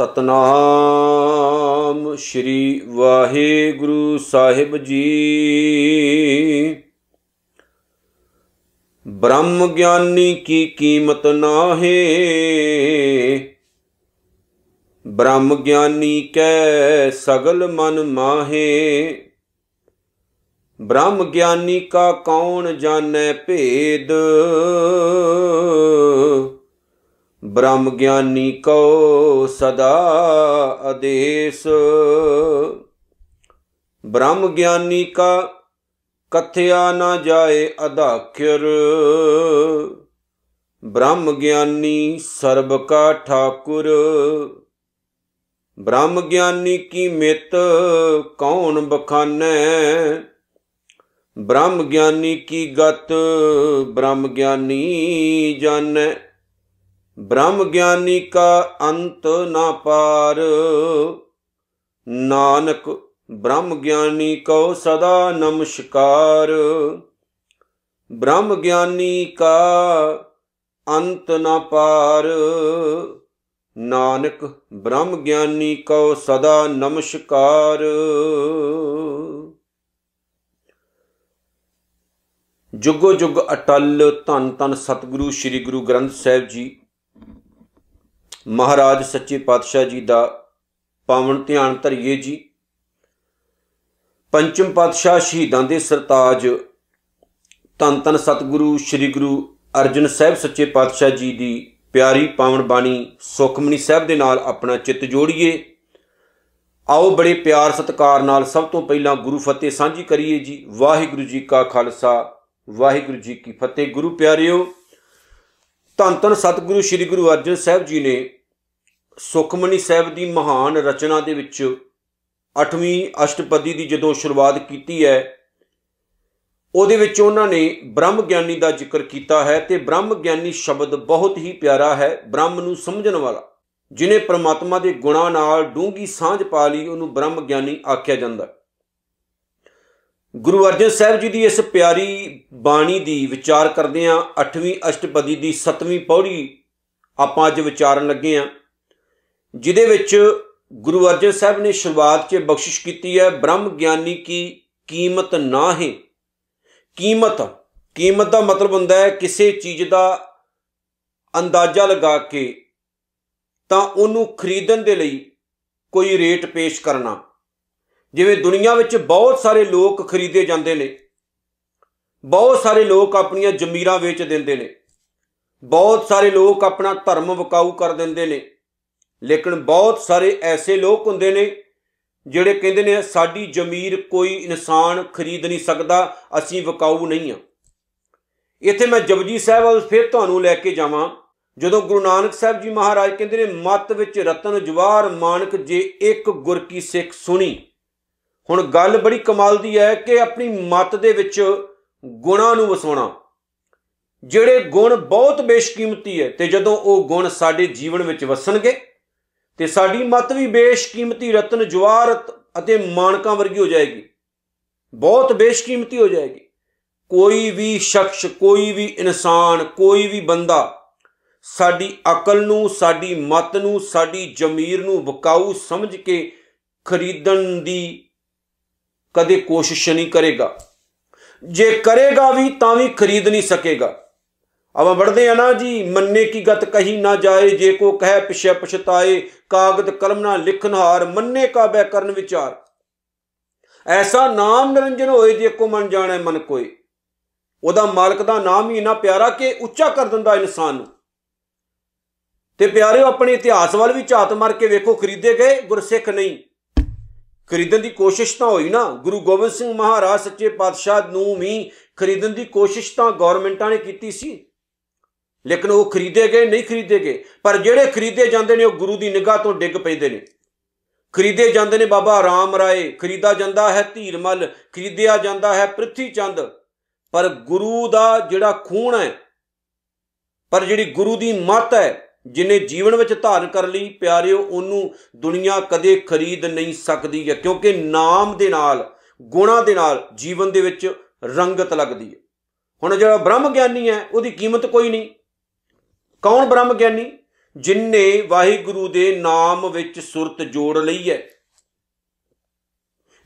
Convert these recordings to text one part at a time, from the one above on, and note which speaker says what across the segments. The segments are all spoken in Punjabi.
Speaker 1: ਸਤਨਾਮ ਸ਼੍ਰੀ ਵਾਹਿਗੁਰੂ ਸਾਹਿਬ ਜੀ ਬ੍ਰਹਮ ਗਿਆਨੀ ਕੀ ਕੀਮਤ ਨਾਹੇ ਬ੍ਰਹਮ ਗਿਆਨੀ ਕੈ ਸਗਲ ਮਨ ਮਾਹੇ ਬ੍ਰਹਮ ਗਿਆਨੀ ਕਾ ਕੌਣ ਜਾਣੈ ਭੇਦ ਬ੍ਰਹਮ ਗਿਆਨੀ ਕੋ ਸਦਾ ਆਦੇਸ਼ ਬ੍ਰਹਮ ਗਿਆਨੀ ਕਾ ਕਥਿਆ ਨਾ ਜਾਏ ਅਧਾਖਿਰ ਬ੍ਰਹਮ ਗਿਆਨੀ ਸਰਬ ਕਾ ਠਾਕੁਰ ਬ੍ਰਹਮ ਗਿਆਨੀ ਕੀ ਮਿਤ ਕੌਣ ਬਖਾਨੈ ਬ੍ਰਹਮ ਗਿਆਨੀ ਕੀ ਗਤ ਬ੍ਰਹਮ ਗਿਆਨੀ ਜਾਣੈ ਬ੍ਰਹਮ ਗਿਆਨੀ ਕਾ ਅੰਤ ਨਾ ਪਾਰ ਨਾਨਕ ਬ੍ਰਹਮ ਗਿਆਨੀ ਕੋ ਸਦਾ ਨਮਸਕਾਰ ਬ੍ਰਹਮ ਗਿਆਨੀ ਕਾ ਅੰਤ ਨਾ ਪਾਰ ਨਾਨਕ ਬ੍ਰਹਮ ਗਿਆਨੀ ਕੋ ਸਦਾ ਨਮਸਕਾਰ ਜੁਗੋ ਜੁਗ ਅਟਲ ਧੰਨ ਧੰਨ ਸਤਿਗੁਰੂ ਸ੍ਰੀ ਗੁਰੂ ਗ੍ਰੰਥ ਸਾਹਿਬ ਜੀ ਮਹਾਰਾਜ ਸੱਚੇ ਪਾਤਸ਼ਾਹ ਜੀ ਦਾ ਪਾਵਨ ਧਿਆਨ ਧਰਿਏ ਜੀ ਪੰਚਮ ਪਾਤਸ਼ਾਹ ਸ਼ਹੀਦਾਂ ਦੇ ਸਰਤਾਜ ਤਨ ਤਨ ਸਤਿਗੁਰੂ ਸ੍ਰੀ ਗੁਰੂ ਅਰਜਨ ਸਾਹਿਬ ਸੱਚੇ ਪਾਤਸ਼ਾਹ ਜੀ ਦੀ ਪਿਆਰੀ ਪਾਵਨ ਬਾਣੀ ਸੁਖਮਨੀ ਸਾਹਿਬ ਦੇ ਨਾਲ ਆਪਣਾ ਚਿੱਤ ਜੋੜੀਏ ਆਓ ਬੜੇ ਪਿਆਰ ਸਤਕਾਰ ਨਾਲ ਸਭ ਤੋਂ ਪਹਿਲਾਂ ਗੁਰੂ ਫਤਿਹ ਸਾਂਝੀ ਕਰੀਏ ਜੀ ਵਾਹਿਗੁਰੂ ਜੀ ਕਾ ਖਾਲਸਾ ਵਾਹਿਗੁਰੂ ਜੀ ਕੀ ਫਤਿਹ ਗੁਰੂ ਪਿਆਰਿਓ ਧੰਨ ਧੰਨ ਸਤਿਗੁਰੂ ਸ੍ਰੀ ਗੁਰੂ ਅਰਜਨ ਸਾਹਿਬ ਜੀ ਨੇ ਸੁਖਮਨੀ ਸਾਹਿਬ ਦੀ ਮਹਾਨ ਰਚਨਾ ਦੇ ਵਿੱਚ 8ਵੀਂ ਅਸ਼ਟਪਦੀ ਦੀ ਜਦੋਂ ਸ਼ੁਰੂਆਤ ਕੀਤੀ ਹੈ ਉਹਦੇ ਵਿੱਚ ਉਹਨਾਂ ਨੇ ਬ੍ਰਹਮ ਗਿਆਨੀ ਦਾ ਜ਼ਿਕਰ ਕੀਤਾ ਹੈ ਤੇ ਬ੍ਰਹਮ ਗਿਆਨੀ ਸ਼ਬਦ ਬਹੁਤ ਹੀ ਪਿਆਰਾ ਹੈ ਬ੍ਰਹਮ ਨੂੰ ਸਮਝਣ ਵਾਲਾ ਜਿਨੇ ਪ੍ਰਮਾਤਮਾ ਦੇ ਗੁਣਾ ਨਾਲ ਡੂੰਗੀ ਸਾਂਝ ਪਾ ਲਈ ਉਹਨੂੰ ਬ੍ਰਹਮ ਗਿਆਨੀ ਆਖਿਆ ਜਾਂਦਾ ਹੈ ਗੁਰੂ ਅਰਜਨ ਸਾਹਿਬ ਜੀ ਦੀ ਇਸ ਪਿਆਰੀ ਬਾਣੀ ਦੀ ਵਿਚਾਰ ਕਰਦੇ ਆਂ 8ਵੀਂ ਅਸ਼ਟਪਦੀ ਦੀ 7ਵੀਂ ਪੌੜੀ ਆਪਾਂ ਅੱਜ ਵਿਚਾਰਨ ਲੱਗੇ ਆਂ ਜਿਦੇ ਵਿੱਚ ਗੁਰੂ ਅਰਜਨ ਸਾਹਿਬ ਨੇ ਸ਼ੁਰੂਆਤ 'ਚ ਬਖਸ਼ਿਸ਼ ਕੀਤੀ ਹੈ ਬ੍ਰਹਮ ਗਿਆਨੀ ਕੀ ਕੀਮਤ ਨਾ ਹੈ ਕੀਮਤ ਕੀਮਤ ਦਾ ਮਤਲਬ ਹੁੰਦਾ ਹੈ ਕਿਸੇ ਚੀਜ਼ ਦਾ ਅੰਦਾਜ਼ਾ ਲਗਾ ਕੇ ਤਾਂ ਉਹਨੂੰ ਖਰੀਦਣ ਦੇ ਲਈ ਕੋਈ ਰੇਟ ਪੇਸ਼ ਕਰਨਾ ਜਿਵੇਂ ਦੁਨੀਆ ਵਿੱਚ ਬਹੁਤ ਸਾਰੇ ਲੋਕ ਖਰੀਦੇ ਜਾਂਦੇ ਨੇ ਬਹੁਤ ਸਾਰੇ ਲੋਕ ਆਪਣੀਆਂ ਜ਼ਮੀਰਾਂ ਵੇਚ ਦਿੰਦੇ ਨੇ ਬਹੁਤ ਸਾਰੇ ਲੋਕ ਆਪਣਾ ਧਰਮ ਵਕਾਊ ਕਰ ਦਿੰਦੇ ਨੇ ਲੇਕਿਨ ਬਹੁਤ ਸਾਰੇ ਐਸੇ ਲੋਕ ਹੁੰਦੇ ਨੇ ਜਿਹੜੇ ਕਹਿੰਦੇ ਨੇ ਸਾਡੀ ਜ਼ਮੀਰ ਕੋਈ ਇਨਸਾਨ ਖਰੀਦ ਨਹੀਂ ਸਕਦਾ ਅਸੀਂ ਵਕਾਊ ਨਹੀਂ ਆ ਇੱਥੇ ਮੈਂ ਜਪਜੀ ਸਾਹਿਬ ਵੱਲ ਫਿਰ ਤੁਹਾਨੂੰ ਲੈ ਕੇ ਜਾਵਾਂ ਜਦੋਂ ਗੁਰੂ ਨਾਨਕ ਸਾਹਿਬ ਜੀ ਮਹਾਰਾਜ ਕਹਿੰਦੇ ਨੇ ਮਤ ਵਿੱਚ ਰਤਨ ਜਵਾਰ ਮਾਨਕ ਜੇ ਇੱਕ ਗੁਰ ਕੀ ਸਿੱਖ ਸੁਣੀ ਹੁਣ ਗੱਲ ਬੜੀ ਕਮਾਲ ਦੀ ਹੈ ਕਿ ਆਪਣੀ ਮਤ ਦੇ ਵਿੱਚ ਗੁਣਾਂ ਨੂੰ ਵਸਾਉਣਾ ਜਿਹੜੇ ਗੁਣ ਬਹੁਤ ਬੇਸ਼ਕੀਮਤੀ ਹੈ ਤੇ ਜਦੋਂ ਉਹ ਗੁਣ ਸਾਡੇ ਜੀਵਨ ਵਿੱਚ ਵਸਣਗੇ ਤੇ ਸਾਡੀ ਮਤ ਵੀ ਬੇਸ਼ਕੀਮਤੀ ਰਤਨ ਜਵਾਰ ਅਤੇ ਮਾਨਕਾਂ ਵਰਗੀ ਹੋ ਜਾਏਗੀ ਬਹੁਤ ਬੇਸ਼ਕੀਮਤੀ ਹੋ ਜਾਏਗੀ ਕੋਈ ਵੀ ਸ਼ਖਸ ਕੋਈ ਵੀ ਇਨਸਾਨ ਕੋਈ ਵੀ ਬੰਦਾ ਸਾਡੀ ਅਕਲ ਨੂੰ ਸਾਡੀ ਮਤ ਨੂੰ ਸਾਡੀ ਜ਼ਮੀਰ ਨੂੰ ਵਕਾਉ ਸਮਝ ਕੇ ਖਰੀਦਣ ਦੀ ਕਦੇ ਕੋਸ਼ਿਸ਼ ਨਹੀਂ ਕਰੇਗਾ ਜੇ ਕਰੇਗਾ ਵੀ ਤਾਂ ਵੀ ਖਰੀਦ ਨਹੀਂ ਸਕੇਗਾ ਅਵਾ ਵੜਦੇ ਆ ਨਾ ਜੀ ਮੰਨੇ ਕੀ ਗਤ ਕਹੀ ਨਾ ਜਾਏ ਜੇ ਕੋ ਕਹਿ ਪਿਛੇ ਪਛਤਾਏ ਕਾਗਦ ਕਲਮ ਨਾ ਲਿਖਨ ਹਾਰ ਮੰਨੇ ਕਾ ਬੈ ਕਰਨ ਵਿਚਾਰ ਐਸਾ ਨਾਮ ਨਿਰੰਜਨ ਹੋਏ ਜੇ ਕੋ ਮਨ ਜਾਣੇ ਮਨ ਕੋਈ ਉਹਦਾ ਮਾਲਕ ਦਾ ਨਾਮ ਹੀ ਇਨਾ ਪਿਆਰਾ ਕਿ ਉੱਚਾ ਕਰ ਦਿੰਦਾ ਇਨਸਾਨ ਨੂੰ ਤੇ ਪਿਆਰਿਓ ਆਪਣੇ ਇਤਿਹਾਸ ਵੱਲ ਵੀ ਝਾਤ ਮਾਰ ਕੇ ਵੇਖੋ ਖਰੀਦੇ ਗਏ ਗੁਰਸਿੱਖ ਨਹੀਂ ਖਰੀਦਣ ਦੀ ਕੋਸ਼ਿਸ਼ ਤਾਂ ਹੋਈ ਨਾ ਗੁਰੂ ਗੋਬਿੰਦ ਸਿੰਘ ਮਹਾਰਾਜ ਸੱਚੇ ਪਾਤਸ਼ਾਹ ਨੂੰ ਵੀ ਖਰੀਦਣ ਦੀ ਕੋਸ਼ਿਸ਼ ਤਾਂ ਗਵਰਨਮੈਂਟਾਂ ਨੇ ਕੀਤੀ ਸੀ ਲੇਕਿਨ ਉਹ ਖਰੀਦੇ ਗਏ ਨਹੀਂ ਖਰੀਦੇ ਗਏ ਪਰ ਜਿਹੜੇ ਖਰੀਦੇ ਜਾਂਦੇ ਨੇ ਉਹ ਗੁਰੂ ਦੀ ਨਿਗਾਹ ਤੋਂ ਡਿੱਗ ਪੈਂਦੇ ਨੇ ਖਰੀਦੇ ਜਾਂਦੇ ਨੇ ਬਾਬਾ ਰਾਮ ਰਾਏ ਖਰੀਦਾ ਜਾਂਦਾ ਹੈ ਧੀਰਮਲ ਖਰੀਦਿਆ ਜਾਂਦਾ ਹੈ ਪ੍ਰਿਥੀ ਚੰਦ ਪਰ ਗੁਰੂ ਦਾ ਜਿਹੜਾ ਖੂਨ ਹੈ ਪਰ ਜਿਹੜੀ ਗੁਰੂ ਦੀ ਮੱਤ ਹੈ ਜਿਨੇ ਜੀਵਨ ਵਿੱਚ ਧਾਰਨ ਕਰ ਲਈ ਪਿਆਰਿਓ ਉਹਨੂੰ ਦੁਨੀਆ ਕਦੇ ਖਰੀਦ ਨਹੀਂ ਸਕਦੀ ਹੈ ਕਿਉਂਕਿ ਨਾਮ ਦੇ ਨਾਲ ਗੁਣਾ ਦੇ ਨਾਲ ਜੀਵਨ ਦੇ ਵਿੱਚ ਰੰਗਤ ਲੱਗਦੀ ਹੈ ਹੁਣ ਜਿਹੜਾ ਬ੍ਰਹਮ ਗਿਆਨੀ ਹੈ ਉਹਦੀ ਕੀਮਤ ਕੋਈ ਨਹੀਂ ਕੌਣ ਬ੍ਰਹਮ ਗਿਆਨੀ ਜਿਨਨੇ ਵਾਹਿਗੁਰੂ ਦੇ ਨਾਮ ਵਿੱਚ ਸੁਰਤ ਜੋੜ ਲਈ ਹੈ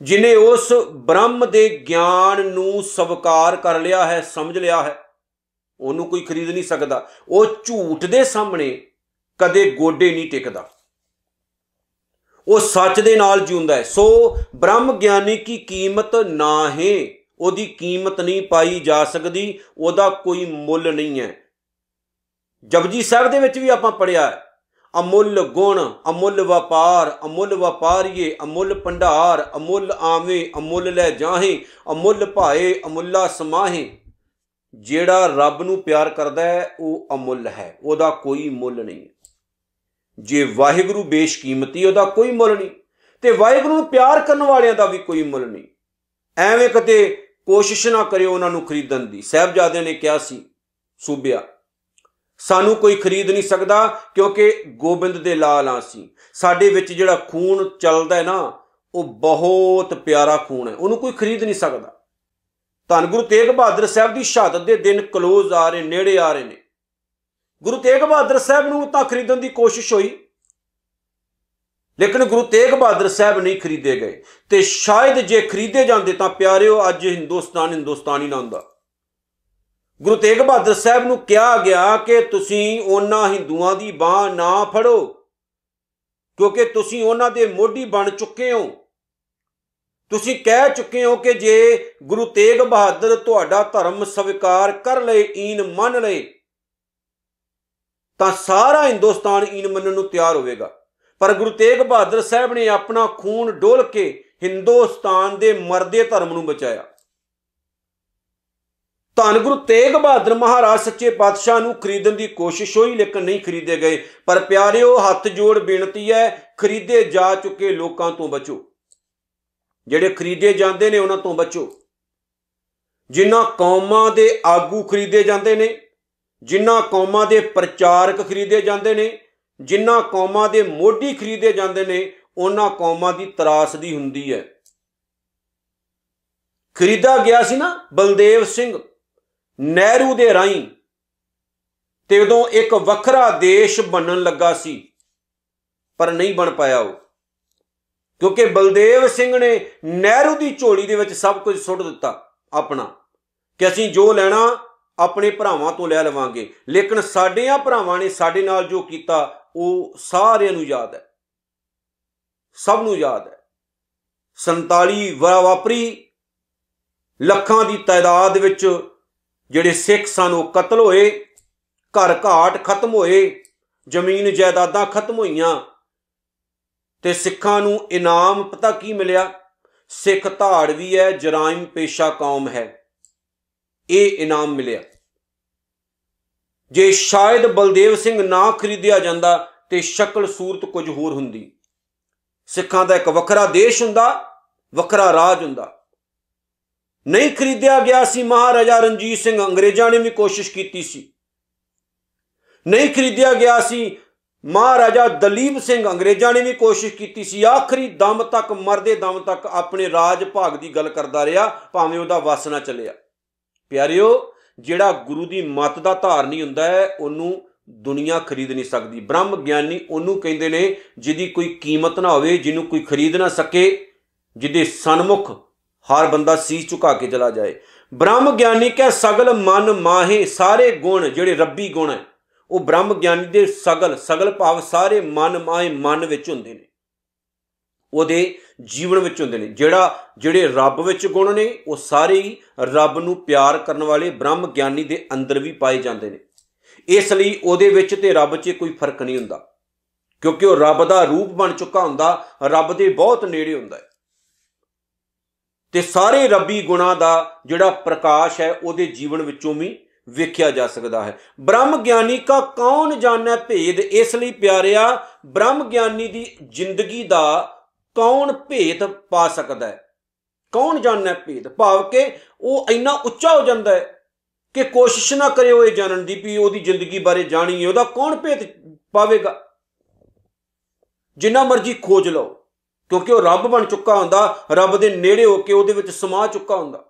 Speaker 1: ਜਿਨੇ ਉਸ ਬ੍ਰਹਮ ਦੇ ਗਿਆਨ ਨੂੰ ਸਵਕਾਰ ਕਰ ਲਿਆ ਹੈ ਸਮਝ ਲਿਆ ਹੈ ਉਹਨੂੰ ਕੋਈ ਖਰੀਦ ਨਹੀਂ ਸਕਦਾ ਉਹ ਝੂਠ ਦੇ ਸਾਹਮਣੇ ਕਦੇ ਗੋਡੇ ਨਹੀਂ ਟਿਕਦਾ ਉਹ ਸੱਚ ਦੇ ਨਾਲ ਜਿਉਂਦਾ ਹੈ ਸੋ ਬ੍ਰਹਮ ਗਿਆਨੀ ਕੀ ਕੀਮਤ ਨਾ ਹੈ ਉਹਦੀ ਕੀਮਤ ਨਹੀਂ ਪਾਈ ਜਾ ਸਕਦੀ ਉਹਦਾ ਕੋਈ ਮੁੱਲ ਨਹੀਂ ਹੈ ਜਪਜੀ ਸਾਹਿਬ ਦੇ ਵਿੱਚ ਵੀ ਆਪਾਂ ਪੜਿਆ ਹੈ ਅਮੁੱਲ ਗੁਣ ਅਮੁੱਲ ਵਪਾਰ ਅਮੁੱਲ ਵਪਾਰੀਏ ਅਮੁੱਲ ਪੰਡਾਰ ਅਮੁੱਲ ਆਵੇਂ ਅਮੁੱਲ ਲੈ ਜਾਹੇ ਅਮੁੱਲ ਭਾਏ ਅਮੁੱਲਾ ਸਮਾਹੇ ਜਿਹੜਾ ਰੱਬ ਨੂੰ ਪਿਆਰ ਕਰਦਾ ਹੈ ਉਹ ਅਮੁੱਲ ਹੈ ਉਹਦਾ ਕੋਈ ਮੁੱਲ ਨਹੀਂ ਜੇ ਵਾਹਿਗੁਰੂ ਬੇਸ਼ਕੀਮਤੀ ਉਹਦਾ ਕੋਈ ਮੁੱਲ ਨਹੀਂ ਤੇ ਵਾਹਿਗੁਰੂ ਨੂੰ ਪਿਆਰ ਕਰਨ ਵਾਲਿਆਂ ਦਾ ਵੀ ਕੋਈ ਮੁੱਲ ਨਹੀਂ ਐਵੇਂ ਕਦੇ ਕੋਸ਼ਿਸ਼ ਨਾ ਕਰਿਓ ਉਹਨਾਂ ਨੂੰ ਖਰੀਦਣ ਦੀ ਸਹਿਬਜ਼ਾਦੇ ਨੇ ਕਿਹਾ ਸੀ ਸੂਬਿਆ ਸਾਨੂੰ ਕੋਈ ਖਰੀਦ ਨਹੀਂ ਸਕਦਾ ਕਿਉਂਕਿ ਗੋਬਿੰਦ ਦੇ ਲਾਲ ਆ ਸੀ ਸਾਡੇ ਵਿੱਚ ਜਿਹੜਾ ਖੂਨ ਚੱਲਦਾ ਹੈ ਨਾ ਉਹ ਬਹੁਤ ਪਿਆਰਾ ਖੂਨ ਹੈ ਉਹਨੂੰ ਕੋਈ ਖਰੀਦ ਨਹੀਂ ਸਕਦਾ ਧੰਨ ਗੁਰੂ ਤੇਗ ਬਹਾਦਰ ਸਾਹਿਬ ਦੀ ਸ਼ਹਾਦਤ ਦੇ ਦਿਨ ਕਲੋਜ਼ ਆ ਰਹੇ ਨੇੜੇ ਆ ਰਹੇ ਨੇ ਗੁਰੂ ਤੇਗ ਬਹਾਦਰ ਸਾਹਿਬ ਨੂੰ ਤਾਂ ਖਰੀਦਣ ਦੀ ਕੋਸ਼ਿਸ਼ ਹੋਈ ਲੇਕਿਨ ਗੁਰੂ ਤੇਗ ਬਹਾਦਰ ਸਾਹਿਬ ਨਹੀਂ ਖਰੀਦੇ ਗਏ ਤੇ ਸ਼ਾਇਦ ਜੇ ਖਰੀਦੇ ਜਾਂਦੇ ਤਾਂ ਪਿਆਰਿਓ ਅੱਜ ਹਿੰਦੁਸਤਾਨ ਹਿੰਦੁਸਤਾਨੀ ਨਾ ਹੁੰਦਾ ਗੁਰੂ ਤੇਗ ਬਹਾਦਰ ਸਾਹਿਬ ਨੂੰ ਕਿਹਾ ਗਿਆ ਕਿ ਤੁਸੀਂ ਉਹਨਾਂ ਹਿੰਦੂਆਂ ਦੀ ਬਾਹ ਨਾ ਫੜੋ ਕਿਉਂਕਿ ਤੁਸੀਂ ਉਹਨਾਂ ਦੇ ਮੋਢੀ ਬਣ ਚੁੱਕੇ ਹੋ ਤੁਸੀਂ ਕਹਿ ਚੁੱਕੇ ਹੋ ਕਿ ਜੇ ਗੁਰੂ ਤੇਗ ਬਹਾਦਰ ਤੁਹਾਡਾ ਧਰਮ ਸਵੀਕਾਰ ਕਰ ਲਏ ਈਨ ਮੰਨ ਲਏ ਤਾਂ ਸਾਰਾ ਹਿੰਦੁਸਤਾਨ ਈਨ ਮੰਨਣ ਨੂੰ ਤਿਆਰ ਹੋਵੇਗਾ ਪਰ ਗੁਰੂ ਤੇਗ ਬਹਾਦਰ ਸਾਹਿਬ ਨੇ ਆਪਣਾ ਖੂਨ ਡੋਲ ਕੇ ਹਿੰਦੁਸਤਾਨ ਦੇ ਮਰਦੇ ਧਰਮ ਨੂੰ ਬਚਾਇਆ ਧੰਨ ਗੁਰੂ ਤੇਗ ਬਹਾਦਰ ਮਹਾਰਾਜ ਸੱਚੇ ਪਾਤਸ਼ਾਹ ਨੂੰ ਖਰੀਦਣ ਦੀ ਕੋਸ਼ਿਸ਼ ਹੋਈ ਲੇਕਿਨ ਨਹੀਂ ਖਰੀਦੇ ਗਏ ਪਰ ਪਿਆਰਿਓ ਹੱਥ ਜੋੜ ਬੇਨਤੀ ਹੈ ਖਰੀਦੇ ਜਾ ਚੁੱਕੇ ਲੋਕਾਂ ਤੋਂ ਬਚੋ ਜਿਹੜੇ ਖਰੀਦੇ ਜਾਂਦੇ ਨੇ ਉਹਨਾਂ ਤੋਂ ਬਚੋ ਜਿਨ੍ਹਾਂ ਕੌਮਾਂ ਦੇ ਆਗੂ ਖਰੀਦੇ ਜਾਂਦੇ ਨੇ ਜਿਨ੍ਹਾਂ ਕੌਮਾਂ ਦੇ ਪ੍ਰਚਾਰਕ ਖਰੀਦੇ ਜਾਂਦੇ ਨੇ ਜਿਨ੍ਹਾਂ ਕੌਮਾਂ ਦੇ ਮੋਢੀ ਖਰੀਦੇ ਜਾਂਦੇ ਨੇ ਉਹਨਾਂ ਕੌਮਾਂ ਦੀ ਤਰਾਸਦੀ ਹੁੰਦੀ ਹੈ ਖਰੀਦਾ ਗਿਆ ਸੀ ਨਾ ਬਲਦੇਵ ਸਿੰਘ ਨਹਿਰੂ ਦੇ ਰਾਈ ਤੇ ਉਦੋਂ ਇੱਕ ਵੱਖਰਾ ਦੇਸ਼ ਬਣਨ ਲੱਗਾ ਸੀ ਪਰ ਨਹੀਂ ਬਣ ਪਾਇਆ ਉਹ ਕਿਉਂਕਿ ਬਲਦੇਵ ਸਿੰਘ ਨੇ ਨਹਿਰੂ ਦੀ ਝੋਲੀ ਦੇ ਵਿੱਚ ਸਭ ਕੁਝ ਸੁੱਟ ਦਿੱਤਾ ਆਪਣਾ ਕਿ ਅਸੀਂ ਜੋ ਲੈਣਾ ਆਪਣੇ ਭਰਾਵਾਂ ਤੋਂ ਲੈ ਲਵਾਂਗੇ ਲੇਕਿਨ ਸਾਡੇਆਂ ਭਰਾਵਾਂ ਨੇ ਸਾਡੇ ਨਾਲ ਜੋ ਕੀਤਾ ਉਹ ਸਾਰਿਆਂ ਨੂੰ ਯਾਦ ਹੈ ਸਭ ਨੂੰ ਯਾਦ ਹੈ 47 ਵਾਰ ਵਾਪਰੀ ਲੱਖਾਂ ਦੀ ਤਾਦਾਦ ਵਿੱਚ ਜਿਹੜੇ ਸਿੱਖ ਸਨ ਉਹ ਕਤਲ ਹੋਏ ਘਰ ਘਾਟ ਖਤਮ ਹੋਏ ਜ਼ਮੀਨ ਜਾਇਦਾਦਾਂ ਖਤਮ ਹੋਈਆਂ ਤੇ ਸਿੱਖਾਂ ਨੂੰ ਇਨਾਮ ਪਤਾ ਕੀ ਮਿਲਿਆ ਸਿੱਖ ਵੀ ਹੈ ਜਰਾਇਮ ਪੇਸ਼ਾ ਕੌਮ ਹੈ ਇਹ ਇਨਾਮ ਮਿਲਿਆ ਜੇ ਸ਼ਾਇਦ ਬਲਦੇਵ ਸਿੰਘ ਨਾ ਖਰੀਦਿਆ ਜਾਂਦਾ ਤੇ ਸ਼ਕਲ ਸੂਰਤ ਕੁਝ ਹੋਰ ਹੁੰਦੀ ਸਿੱਖਾਂ ਦਾ ਇੱਕ ਵੱਖਰਾ ਦੇਸ਼ ਹੁੰਦਾ ਵੱਖਰਾ ਰਾਜ ਹੁੰਦਾ ਨਹੀਂ ਖਰੀਦਿਆ ਗਿਆ ਸੀ ਮਹਾਰਾਜਾ ਰਣਜੀਤ ਸਿੰਘ ਅੰਗਰੇਜ਼ਾਂ ਨੇ ਵੀ ਕੋਸ਼ਿਸ਼ ਕੀਤੀ ਸੀ ਨਹੀਂ ਖਰੀਦਿਆ ਗਿਆ ਸੀ ਮਹਾਰਾਜਾ ਦਲੀਪ ਸਿੰਘ ਅੰਗਰੇਜ਼ਾਂ ਨੇ ਵੀ ਕੋਸ਼ਿਸ਼ ਕੀਤੀ ਸੀ ਆਖਰੀ ਦਮ ਤੱਕ ਮਰਦੇ ਦਮ ਤੱਕ ਆਪਣੇ ਰਾਜ ਭਾਗ ਦੀ ਗੱਲ ਕਰਦਾ ਰਿਹਾ ਭਾਵੇਂ ਉਹਦਾ ਵਸ ਨਾ ਚੱਲਿਆ ਪਿਆਰਿਓ ਜਿਹੜਾ ਗੁਰੂ ਦੀ ਮੱਤ ਦਾ ਧਾਰਨੀ ਹੁੰਦਾ ਹੈ ਉਹਨੂੰ ਦੁਨੀਆ ਖਰੀਦ ਨਹੀਂ ਸਕਦੀ ਬ੍ਰਹਮ ਗਿਆਨੀ ਉਹਨੂੰ ਕਹਿੰਦੇ ਨੇ ਜਿਹਦੀ ਕੋਈ ਕੀਮਤ ਨਾ ਹੋਵੇ ਜਿਹਨੂੰ ਕੋਈ ਖਰੀਦ ਨਾ ਸਕੇ ਜਿਹਦੇ ਸਨਮੁਖ ਹਰ ਬੰਦਾ ਸੀਸ ਝੁਕਾ ਕੇ ਚਲਾ ਜਾਏ ਬ੍ਰਹਮ ਗਿਆਨੀ ਕਹ ਸਗਲ ਮਨ ਮਾਹੇ ਸਾਰੇ ਗੁਣ ਜਿਹੜੇ ਰੱਬੀ ਗੁਣ ਹੈ ਉਹ ਬ੍ਰਹਮ ਗਿਆਨੀ ਦੇ ਸਗਲ ਸਗਲ ਭਾਵ ਸਾਰੇ ਮਨ ਮਾਏ ਮਨ ਵਿੱਚ ਹੁੰਦੇ ਨੇ ਉਹਦੇ ਜੀਵਨ ਵਿੱਚ ਹੁੰਦੇ ਨੇ ਜਿਹੜਾ ਜਿਹੜੇ ਰੱਬ ਵਿੱਚ ਗੁਣ ਨੇ ਉਹ ਸਾਰੇ ਹੀ ਰੱਬ ਨੂੰ ਪਿਆਰ ਕਰਨ ਵਾਲੇ ਬ੍ਰਹਮ ਗਿਆਨੀ ਦੇ ਅੰਦਰ ਵੀ ਪਾਏ ਜਾਂਦੇ ਨੇ ਇਸ ਲਈ ਉਹਦੇ ਵਿੱਚ ਤੇ ਰੱਬ 'ਚ ਕੋਈ ਫਰਕ ਨਹੀਂ ਹੁੰਦਾ ਕਿਉਂਕਿ ਉਹ ਰੱਬ ਦਾ ਰੂਪ ਬਣ ਚੁੱਕਾ ਹੁੰਦਾ ਰੱਬ ਦੇ ਬਹੁਤ ਨੇੜੇ ਹੁੰਦਾ ਹੈ ਤੇ ਸਾਰੇ ਰੱਬੀ ਗੁਣਾ ਦਾ ਜਿਹੜਾ ਪ੍ਰਕਾਸ਼ ਹੈ ਉਹਦੇ ਜੀਵਨ ਵਿੱਚੋਂ ਵੀ ਵੇਖਿਆ ਜਾ ਸਕਦਾ ਹੈ ਬ੍ਰਹਮ ਗਿਆਨੀ ਕਾ ਕੌਣ ਜਾਣੈ ਭੇਦ ਇਸ ਲਈ ਪਿਆਰਿਆ ਬ੍ਰਹਮ ਗਿਆਨੀ ਦੀ ਜ਼ਿੰਦਗੀ ਦਾ ਕੌਣ ਭੇਦ ਪਾ ਸਕਦਾ ਹੈ ਕੌਣ ਜਾਣੈ ਭੇਦ ਭਾਵ ਕਿ ਉਹ ਇੰਨਾ ਉੱਚਾ ਹੋ ਜਾਂਦਾ ਹੈ ਕਿ ਕੋਸ਼ਿਸ਼ ਨਾ ਕਰਿਓ ਇਹ ਜਾਣਨ ਦੀ ਵੀ ਉਹਦੀ ਜ਼ਿੰਦਗੀ ਬਾਰੇ ਜਾਣੀਏ ਉਹਦਾ ਕੌਣ ਭੇਦ ਪਾਵੇਗਾ ਜਿੰਨਾ ਮਰਜ਼ੀ ਖੋਜ ਲਓ ਕਿਉਂਕਿ ਉਹ ਰੱਬ ਬਣ ਚੁੱਕਾ ਹੁੰਦਾ ਰੱਬ ਦੇ ਨੇੜੇ ਹੋ ਕੇ ਉਹਦੇ ਵਿੱਚ ਸਮਾ ਚੁੱਕਾ ਹੁੰਦਾ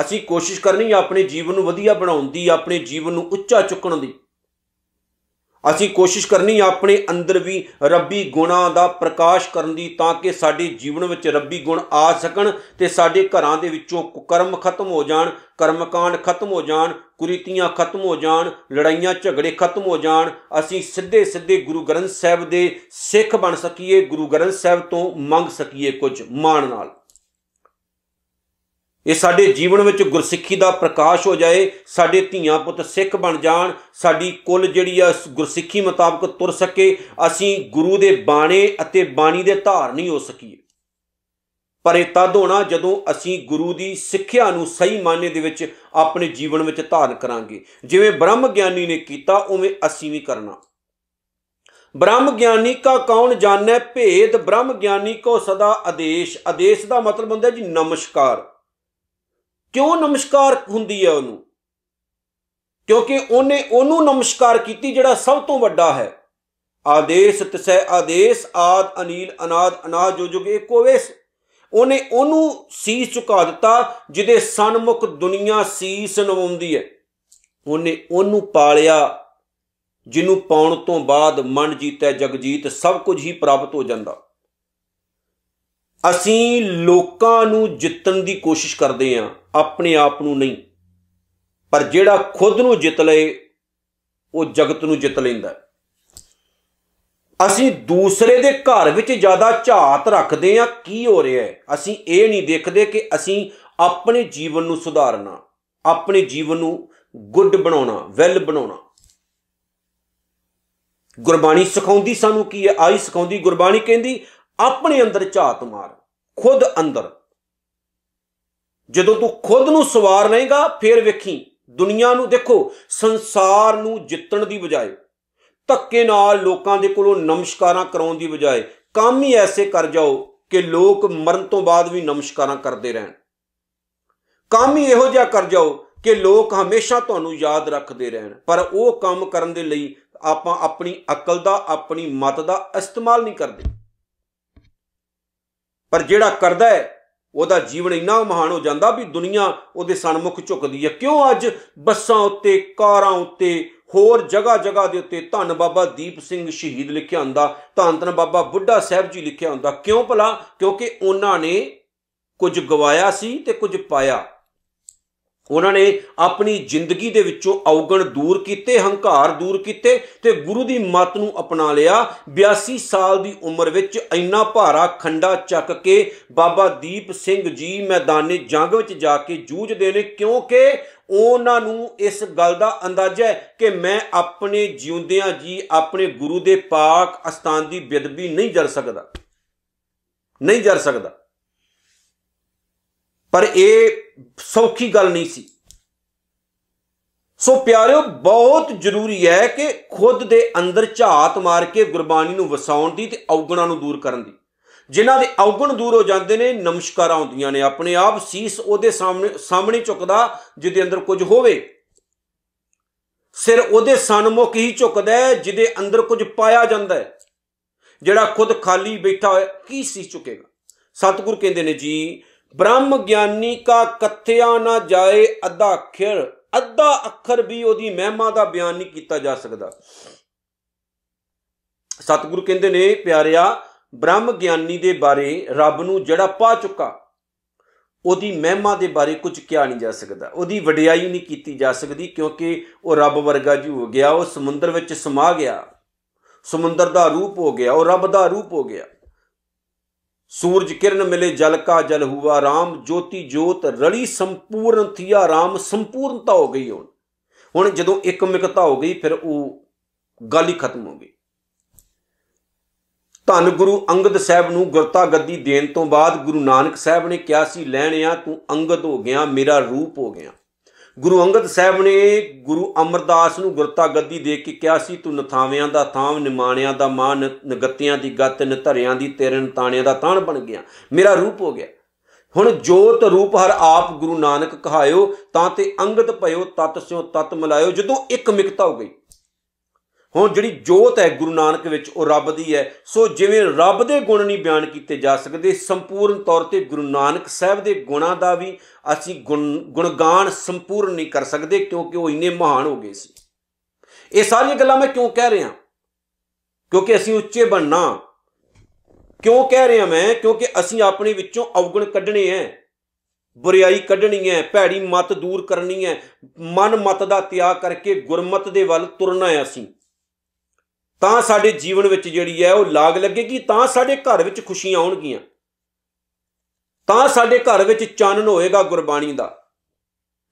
Speaker 1: ਅਸੀਂ ਕੋਸ਼ਿਸ਼ ਕਰਨੀ ਹੈ ਆਪਣੇ ਜੀਵਨ ਨੂੰ ਵਧੀਆ ਬਣਾਉਣ ਦੀ ਆਪਣੇ ਜੀਵਨ ਨੂੰ ਉੱਚਾ ਚੁੱਕਣ ਦੀ ਅਸੀਂ ਕੋਸ਼ਿਸ਼ ਕਰਨੀ ਹੈ ਆਪਣੇ ਅੰਦਰ ਵੀ ਰੱਬੀ ਗੁਣਾ ਦਾ ਪ੍ਰਕਾਸ਼ ਕਰਨ ਦੀ ਤਾਂ ਕਿ ਸਾਡੇ ਜੀਵਨ ਵਿੱਚ ਰੱਬੀ ਗੁਣ ਆ ਸਕਣ ਤੇ ਸਾਡੇ ਘਰਾਂ ਦੇ ਵਿੱਚੋਂ ਕੁਕਰਮ ਖਤਮ ਹੋ ਜਾਣ ਕਰਮਕਾਂਡ ਖਤਮ ਹੋ ਜਾਣ ਕੁਰੀਤੀਆਂ ਖਤਮ ਹੋ ਜਾਣ ਲੜਾਈਆਂ ਝਗੜੇ ਖਤਮ ਹੋ ਜਾਣ ਅਸੀਂ ਸਿੱਧੇ ਸਿੱਧੇ ਗੁਰੂ ਗ੍ਰੰਥ ਸਾਹਿਬ ਦੇ ਸਿੱਖ ਬਣ ਸਕੀਏ ਗੁਰੂ ਗ੍ਰੰਥ ਸਾਹਿਬ ਤੋਂ ਮੰਗ ਸਕੀਏ ਕੁਝ ਮਾਣ ਨਾਲ ਇਹ ਸਾਡੇ ਜੀਵਨ ਵਿੱਚ ਗੁਰਸਿੱਖੀ ਦਾ ਪ੍ਰਕਾਸ਼ ਹੋ ਜਾਏ ਸਾਡੇ ਧੀਆਂ ਪੁੱਤ ਸਿੱਖ ਬਣ ਜਾਣ ਸਾਡੀ ਕੁੱਲ ਜਿਹੜੀ ਆ ਗੁਰਸਿੱਖੀ ਮੁਤਾਬਕ ਤੁਰ ਸਕੇ ਅਸੀਂ ਗੁਰੂ ਦੇ ਬਾਣੇ ਅਤੇ ਬਾਣੀ ਦੇ ਧਾਰਨੀ ਹੋ ਸਕੀਏ ਪਰ ਇਹ ਤਦ ਹੋਣਾ ਜਦੋਂ ਅਸੀਂ ਗੁਰੂ ਦੀ ਸਿੱਖਿਆ ਨੂੰ ਸਹੀ ਮਾਨੇ ਦੇ ਵਿੱਚ ਆਪਣੇ ਜੀਵਨ ਵਿੱਚ ਧਾਰਨ ਕਰਾਂਗੇ ਜਿਵੇਂ ਬ੍ਰਹਮ ਗਿਆਨੀ ਨੇ ਕੀਤਾ ਉਵੇਂ ਅਸੀਂ ਵੀ ਕਰਨਾ ਬ੍ਰਹਮ ਗਿਆਨੀ ਕਾ ਕੌਣ ਜਾਣੈ ਭੇਦ ਬ੍ਰਹਮ ਗਿਆਨੀ ਕੋ ਸਦਾ ਆਦੇਸ਼ ਆਦੇਸ਼ ਦਾ ਮਤਲਬ ਹੁੰਦਾ ਜੀ ਨਮਸਕਾਰ ਕਿਉਂ ਨਮਸਕਾਰ ਹੁੰਦੀ ਹੈ ਉਹਨੂੰ ਕਿਉਂਕਿ ਉਹਨੇ ਉਹਨੂੰ ਨਮਸਕਾਰ ਕੀਤੀ ਜਿਹੜਾ ਸਭ ਤੋਂ ਵੱਡਾ ਹੈ ਆਦੇਸ਼ ਤਸੈ ਆਦੇਸ਼ ਆਦ ਅਨੀਲ ਅਨਾਦ ਅਨਾਦ ਜੋ ਜੁਗ ਏਕੋ ਵੇਸ ਉਹਨੇ ਉਹਨੂੰ ਸੀਸ ਝੁਕਾ ਦਿੱਤਾ ਜਿਹਦੇ ਸਨਮੁਖ ਦੁਨੀਆ ਸੀਸ ਨਵਾਉਂਦੀ ਹੈ ਉਹਨੇ ਉਹਨੂੰ ਪਾਲਿਆ ਜਿਹਨੂੰ ਪਾਉਣ ਤੋਂ ਬਾਅਦ ਮਨ ਜੀਤੈ ਜਗ ਜੀਤ ਸਭ ਕੁਝ ਹੀ ਪ੍ਰਾਪਤ ਹੋ ਜਾਂਦਾ ਅਸੀਂ ਲੋਕਾਂ ਨੂੰ ਜਿੱਤਣ ਦੀ ਕੋਸ਼ਿਸ਼ ਕਰਦੇ ਆਂ ਆਪਣੇ ਆਪ ਨੂੰ ਨਹੀਂ ਪਰ ਜਿਹੜਾ ਖੁਦ ਨੂੰ ਜਿੱਤ ਲਏ ਉਹ ਜਗਤ ਨੂੰ ਜਿੱਤ ਲੈਂਦਾ ਅਸੀਂ ਦੂਸਰੇ ਦੇ ਘਰ ਵਿੱਚ ਜ਼ਿਆਦਾ ਝਾਤ ਰੱਖਦੇ ਆ ਕੀ ਹੋ ਰਿਹਾ ਹੈ ਅਸੀਂ ਇਹ ਨਹੀਂ ਦੇਖਦੇ ਕਿ ਅਸੀਂ ਆਪਣੇ ਜੀਵਨ ਨੂੰ ਸੁਧਾਰਨਾ ਆਪਣੇ ਜੀਵਨ ਨੂੰ ਗੁੱਡ ਬਣਾਉਣਾ ਵੈਲ ਬਣਾਉਣਾ ਗੁਰਬਾਣੀ ਸਿਖਾਉਂਦੀ ਸਾਨੂੰ ਕੀ ਹੈ ਆਈ ਸਿਖਾਉਂਦੀ ਗੁਰਬਾਣੀ ਕਹਿੰਦੀ ਆਪਣੇ ਅੰਦਰ ਝਾਤ ਮਾਰ ਖੁਦ ਅੰਦਰ ਜਦੋਂ ਤੂੰ ਖੁਦ ਨੂੰ ਸਵਾਰ ਲਏਗਾ ਫੇਰ ਵੇਖੀ ਦੁਨੀਆ ਨੂੰ ਦੇਖੋ ਸੰਸਾਰ ਨੂੰ ਜਿੱਤਣ ਦੀ ਬਜਾਏ ਧੱਕੇ ਨਾਲ ਲੋਕਾਂ ਦੇ ਕੋਲੋਂ ਨਮਸਕਾਰਾਂ ਕਰਾਉਣ ਦੀ ਬਜਾਏ ਕੰਮ ਹੀ ਐਸੇ ਕਰ ਜਾਓ ਕਿ ਲੋਕ ਮਰਨ ਤੋਂ ਬਾਅਦ ਵੀ ਨਮਸਕਾਰਾਂ ਕਰਦੇ ਰਹਿਣ ਕੰਮ ਹੀ ਇਹੋ ਜਿਹਾ ਕਰ ਜਾਓ ਕਿ ਲੋਕ ਹਮੇਸ਼ਾ ਤੁਹਾਨੂੰ ਯਾਦ ਰੱਖਦੇ ਰਹਿਣ ਪਰ ਉਹ ਕੰਮ ਕਰਨ ਦੇ ਲਈ ਆਪਾਂ ਆਪਣੀ ਅਕਲ ਦਾ ਆਪਣੀ ਮਤ ਦਾ ਇਸਤੇਮਾਲ ਨਹੀਂ ਕਰਦੇ ਪਰ ਜਿਹੜਾ ਕਰਦਾ ਹੈ ਉਹਦਾ ਜੀਵਨ ਇੰਨਾ ਮਹਾਨ ਹੋ ਜਾਂਦਾ ਵੀ ਦੁਨੀਆ ਉਹਦੇ ਸਨਮੁਖ ਝੁਕਦੀ ਹੈ ਕਿਉਂ ਅੱਜ ਬੱਸਾਂ ਉੱਤੇ ਕਾਰਾਂ ਉੱਤੇ ਹੋਰ ਜਗ੍ਹਾ ਜਗ੍ਹਾ ਦੇ ਉੱਤੇ ਧੰਨ ਬਾਬਾ ਦੀਪ ਸਿੰਘ ਸ਼ਹੀਦ ਲਿਖਿਆ ਹੁੰਦਾ ਧੰਨ ਧੰਨ ਬਾਬਾ ਬੁੱਢਾ ਸਾਹਿਬ ਜੀ ਲਿਖਿਆ ਹੁੰਦਾ ਕਿਉਂ ਭਲਾ ਕਿਉਂਕਿ ਉਹਨਾਂ ਨੇ ਕੁਝ ਗਵਾਇਆ ਸੀ ਤੇ ਕੁਝ ਪਾਇਆ ਉਹਨਾਂ ਨੇ ਆਪਣੀ ਜ਼ਿੰਦਗੀ ਦੇ ਵਿੱਚੋਂ ਔਗਣ ਦੂਰ ਕੀਤੇ ਹੰਕਾਰ ਦੂਰ ਕੀਤੇ ਤੇ ਗੁਰੂ ਦੀ ਮੱਤ ਨੂੰ ਅਪਣਾ ਲਿਆ 82 ਸਾਲ ਦੀ ਉਮਰ ਵਿੱਚ ਇੰਨਾ ਭਾਰਾ ਖੰਡਾ ਚੱਕ ਕੇ ਬਾਬਾ ਦੀਪ ਸਿੰਘ ਜੀ ਮੈਦਾਨੇ ਜੰਗ ਵਿੱਚ ਜਾ ਕੇ ਜੂਝਦੇ ਨੇ ਕਿਉਂਕਿ ਉਹਨਾਂ ਨੂੰ ਇਸ ਗੱਲ ਦਾ ਅੰਦਾਜ਼ਾ ਹੈ ਕਿ ਮੈਂ ਆਪਣੇ ਜਿਉਂਦਿਆਂ ਜੀ ਆਪਣੇ ਗੁਰੂ ਦੇ ਪਾਕ ਅਸਥਾਨ ਦੀ ਬਿਦਬੀ ਨਹੀਂ ਜਰ ਸਕਦਾ ਨਹੀਂ ਜਰ ਸਕਦਾ ਪਰ ਇਹ ਸੌਖੀ ਗੱਲ ਨਹੀਂ ਸੀ ਸੋ ਪਿਆਰਿਓ ਬਹੁਤ ਜ਼ਰੂਰੀ ਹੈ ਕਿ ਖੁਦ ਦੇ ਅੰਦਰ ਝਾਤ ਮਾਰ ਕੇ ਗੁਰਬਾਣੀ ਨੂੰ ਵਸਾਉਣ ਦੀ ਤੇ ਔਗਣਾਂ ਨੂੰ ਦੂਰ ਕਰਨ ਦੀ ਜਿਨ੍ਹਾਂ ਦੇ ਔਗਣ ਦੂਰ ਹੋ ਜਾਂਦੇ ਨੇ ਨਮਸਕਾਰਾਂ ਹੁੰਦੀਆਂ ਨੇ ਆਪਣੇ ਆਪ ਸੀਸ ਉਹਦੇ ਸਾਹਮਣੇ ਸਾਹਮਣੇ ਝੁਕਦਾ ਜਿਹਦੇ ਅੰਦਰ ਕੁਝ ਹੋਵੇ ਸਿਰ ਉਹਦੇ ਸਨਮੁਖ ਹੀ ਝੁਕਦਾ ਹੈ ਜਿਹਦੇ ਅੰਦਰ ਕੁਝ ਪਾਇਆ ਜਾਂਦਾ ਹੈ ਜਿਹੜਾ ਖੁਦ ਖਾਲੀ ਬੈਠਾ ਹੋਇਆ ਕੀ ਸੀ ਝੁਕੇਗਾ ਸਤਿਗੁਰ ਕਹਿੰਦੇ ਨੇ ਜੀ ਬ੍ਰਹਮ ਗਿਆਨੀ ਕਾ ਕਥਿਆ ਨਾ ਜਾਏ ਅਧਾ ਅੱਖਰ ਅਧਾ ਅੱਖਰ ਵੀ ਉਹਦੀ ਮਹਿਮਾ ਦਾ ਬਿਆਨ ਨਹੀਂ ਕੀਤਾ ਜਾ ਸਕਦਾ ਸਤਿਗੁਰੂ ਕਹਿੰਦੇ ਨੇ ਪਿਆਰਿਆ ਬ੍ਰਹਮ ਗਿਆਨੀ ਦੇ ਬਾਰੇ ਰੱਬ ਨੂੰ ਜਿਹੜਾ ਪਾ ਚੁੱਕਾ ਉਹਦੀ ਮਹਿਮਾ ਦੇ ਬਾਰੇ ਕੁਝ ਕਿਹਾ ਨਹੀਂ ਜਾ ਸਕਦਾ ਉਹਦੀ ਵਡਿਆਈ ਨਹੀਂ ਕੀਤੀ ਜਾ ਸਕਦੀ ਕਿਉਂਕਿ ਉਹ ਰੱਬ ਵਰਗਾ ਜੀ ਹੋ ਗਿਆ ਉਹ ਸਮੁੰਦਰ ਵਿੱਚ ਸਮਾ ਗਿਆ ਸਮੁੰਦਰ ਦਾ ਰੂਪ ਹੋ ਗਿਆ ਉਹ ਰੱਬ ਦਾ ਰੂਪ ਹੋ ਗਿਆ ਸੂਰਜ ਕਿਰਨ ਮਿਲੇ ਜਲ ਕਾ ਜਲ ਹੁਆ RAM ਜੋਤੀ ਜੋਤ ਰਲੀ ਸੰਪੂਰਨ ਥੀਆ RAM ਸੰਪੂਰਨਤਾ ਹੋ ਗਈ ਹੁਣ ਹੁਣ ਜਦੋਂ ਇੱਕ ਮਿਕਤਾ ਹੋ ਗਈ ਫਿਰ ਉਹ ਗੱਲ ਹੀ ਖਤਮ ਹੋ ਗਈ ਧੰਨ ਗੁਰੂ ਅੰਗਦ ਸਾਹਿਬ ਨੂੰ ਗੁਰਤਾ ਗੱਦੀ ਦੇਣ ਤੋਂ ਬਾਅਦ ਗੁਰੂ ਨਾਨਕ ਸਾਹਿਬ ਨੇ ਕਿਹਾ ਸੀ ਲੈਣਿਆ ਤੂੰ ਅੰਗਦ ਹੋ ਗਿਆ ਮੇਰਾ ਰੂਪ ਹੋ ਗਿਆ ਗੁਰੂ ਅੰਗਦ ਸਾਹਿਬ ਨੇ ਗੁਰੂ ਅਮਰਦਾਸ ਨੂੰ ਗੁਰਤਾ ਗੱਦੀ ਦੇ ਕੇ ਕਿਹਾ ਸੀ ਤੂੰ ਨਥਾਵਿਆਂ ਦਾ ਥਾਂ ਨਿਮਾਣਿਆਂ ਦਾ ਮਾਨ ਨਗੱਤਿਆਂ ਦੀ ਗੱਤ ਨਧਰਿਆਂ ਦੀ ਤੇਰਨ ਤਾਣਿਆਂ ਦਾ ਤਾਣ ਬਣ ਗਿਆ ਮੇਰਾ ਰੂਪ ਹੋ ਗਿਆ ਹੁਣ ਜੋਤ ਰੂਪ ਹਰ ਆਪ ਗੁਰੂ ਨਾਨਕ ਕਹਾਇਓ ਤਾਂ ਤੇ ਅੰਗਦ ਭਇਓ ਤਤ ਸਿਓ ਤਤ ਮਿਲਾਇਓ ਜਦੋਂ ਇੱਕ ਮਿਕਤਾ ਹੋ ਗਈ ਹੁਣ ਜਿਹੜੀ ਜੋਤ ਹੈ ਗੁਰੂ ਨਾਨਕ ਵਿੱਚ ਉਹ ਰੱਬ ਦੀ ਹੈ ਸੋ ਜਿਵੇਂ ਰੱਬ ਦੇ ਗੁਣ ਨਹੀਂ ਬਿਆਨ ਕੀਤੇ ਜਾ ਸਕਦੇ ਸੰਪੂਰਨ ਤੌਰ ਤੇ ਗੁਰੂ ਨਾਨਕ ਸਾਹਿਬ ਦੇ ਗੁਣਾ ਦਾ ਵੀ ਅਸੀਂ ਗੁਣਗਾਨ ਸੰਪੂਰਨ ਨਹੀਂ ਕਰ ਸਕਦੇ ਕਿਉਂਕਿ ਉਹ ਇੰਨੇ ਮਹਾਨ ਹੋ ਗਏ ਸੀ ਇਹ ਸਾਰੀਆਂ ਗੱਲਾਂ ਮੈਂ ਕਿਉਂ ਕਹਿ ਰਿਹਾ ਕਿਉਂਕਿ ਅਸੀਂ ਉੱਚੇ ਬਣਨਾ ਕਿਉਂ ਕਹਿ ਰਿਹਾ ਮੈਂ ਕਿਉਂਕਿ ਅਸੀਂ ਆਪਣੇ ਵਿੱਚੋਂ ਅਵਗੁਣ ਕੱਢਣੇ ਐ ਬੁਰੀਾਈ ਕੱਢਣੀ ਹੈ ਭੈੜੀ ਮਤ ਦੂਰ ਕਰਨੀ ਹੈ ਮਨ ਮਤ ਦਾ ਤਿਆਗ ਕਰਕੇ ਗੁਰਮਤ ਦੇ ਵੱਲ ਤੁਰਨਾ ਹੈ ਅਸੀਂ ਤਾਂ ਸਾਡੇ ਜੀਵਨ ਵਿੱਚ ਜਿਹੜੀ ਹੈ ਉਹ ਲਾਗ ਲੱਗੇਗੀ ਤਾਂ ਸਾਡੇ ਘਰ ਵਿੱਚ ਖੁਸ਼ੀਆਂ ਆਉਣਗੀਆਂ ਤਾਂ ਸਾਡੇ ਘਰ ਵਿੱਚ ਚਾਨਣ ਹੋਏਗਾ ਗੁਰਬਾਣੀ ਦਾ